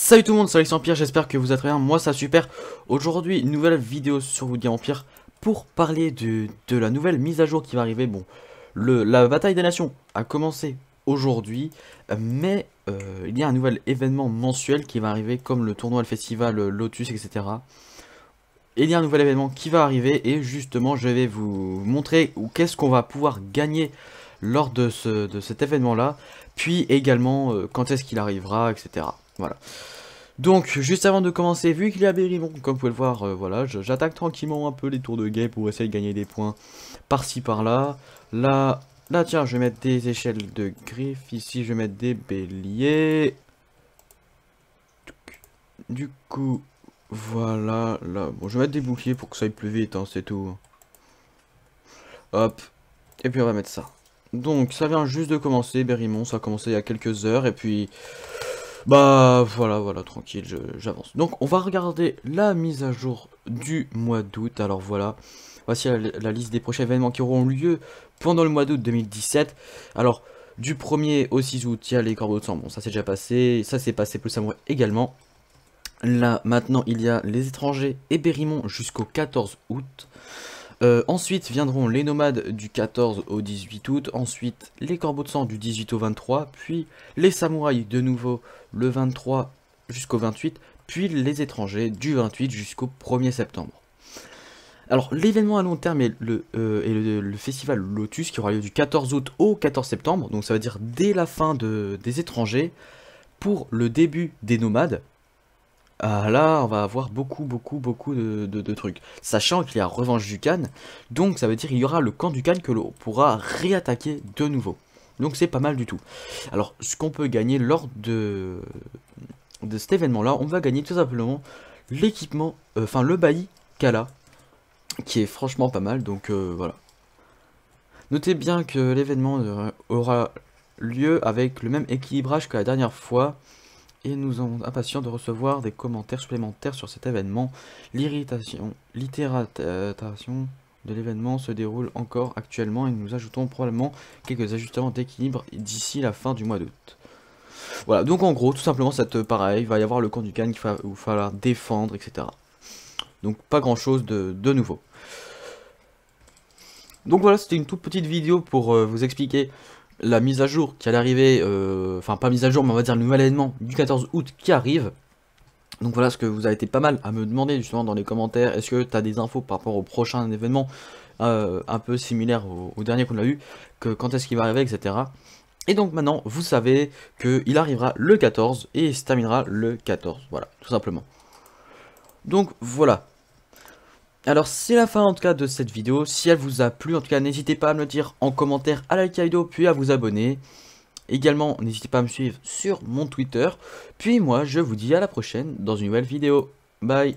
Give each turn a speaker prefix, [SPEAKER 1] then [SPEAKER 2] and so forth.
[SPEAKER 1] Salut tout le monde, c'est Alex Empire, j'espère que vous êtes bien, moi ça super. Aujourd'hui, nouvelle vidéo sur Woody Empire pour parler de, la nouvelle mise à jour qui va arriver. Bon, le, la bataille des nations a commencé aujourd'hui, mais euh, il y a un nouvel événement mensuel qui va arriver, comme le tournoi, le festival, Lotus, etc. Il y a un nouvel événement qui va arriver et justement je vais vous montrer qu'est-ce qu'on va pouvoir gagner lors de, ce, de cet événement là, puis également euh, quand est-ce qu'il arrivera, etc. Voilà. Donc, juste avant de commencer, vu qu'il y a Berrymon, comme vous pouvez le voir, euh, voilà, j'attaque tranquillement un peu les tours de guet pour essayer de gagner des points par-ci par-là. Là, là, tiens, je vais mettre des échelles de griffes. Ici, je vais mettre des béliers. Du coup, voilà, là. Bon, je vais mettre des boucliers pour que ça aille plus vite, hein, c'est tout. Hop. Et puis, on va mettre ça. Donc, ça vient juste de commencer, Berimon. Ça a commencé il y a quelques heures, et puis... Bah voilà, voilà, tranquille, j'avance. Donc on va regarder la mise à jour du mois d'août. Alors voilà, voici la, liste des prochains événements qui auront lieu pendant le mois d'août 2017. Alors du 1er au 6 août, il y a les corbeaux de sang. Bon, ça s'est déjà passé, ça s'est passé plus à moi également. Là, maintenant, il y a les étrangers et Bérimont jusqu'au 14 août. Euh, ensuite viendront les nomades du 14 au 18 août, ensuite les corbeaux de sang du 18 au 23, puis les samouraïs de nouveau le 23 jusqu'au 28, puis les étrangers du 28 jusqu'au 1er septembre. Alors l'événement à long terme est, le, euh, festival Lotus qui aura lieu du 14 août au 14 septembre, donc ça veut dire dès la fin des étrangers pour le début des nomades, ah, là, on va avoir beaucoup, beaucoup, beaucoup de, trucs. Sachant qu'il y a Revanche du Cannes, donc ça veut dire qu'il y aura le camp du Cannes que l'on pourra réattaquer de nouveau. Donc c'est pas mal du tout. Alors, ce qu'on peut gagner lors de, cet événement-là, on va gagner tout simplement l'équipement, euh, enfin le bailli Kala, qui est franchement pas mal, donc euh, voilà. Notez bien que l'événement euh, aura lieu avec le même équilibrage que la dernière fois, et nous sommes impatients de recevoir des commentaires supplémentaires sur cet événement. L'irritation, l'itération de l'événement se déroule encore actuellement et nous ajoutons probablement quelques ajustements d'équilibre d'ici la fin du mois d'août. Voilà, donc en gros, tout simplement, cette euh, pareil, il va y avoir le camp du Cannes qu'il va falloir défendre, etc. Donc pas grand chose de, nouveau. Donc voilà, c'était une toute petite vidéo pour euh, vous expliquer la mise à jour qui allait arriver, euh, enfin pas mise à jour, mais on va dire le nouvel événement du 14 août qui arrive. Donc voilà ce que vous avez été pas mal à me demander justement dans les commentaires, est-ce que tu as des infos par rapport au prochain événement euh, un peu similaire au, dernier qu'on a eu, que quand est-ce qu'il va arriver, etc. Et donc maintenant, vous savez qu'il arrivera le 14 et il se terminera le 14, voilà, tout simplement. Donc voilà, alors c'est la fin en tout cas de cette vidéo, si elle vous a plu en tout cas n'hésitez pas à me le dire en commentaire à la puis à vous abonner. Également n'hésitez pas à me suivre sur mon Twitter, puis moi je vous dis à la prochaine dans une nouvelle vidéo. Bye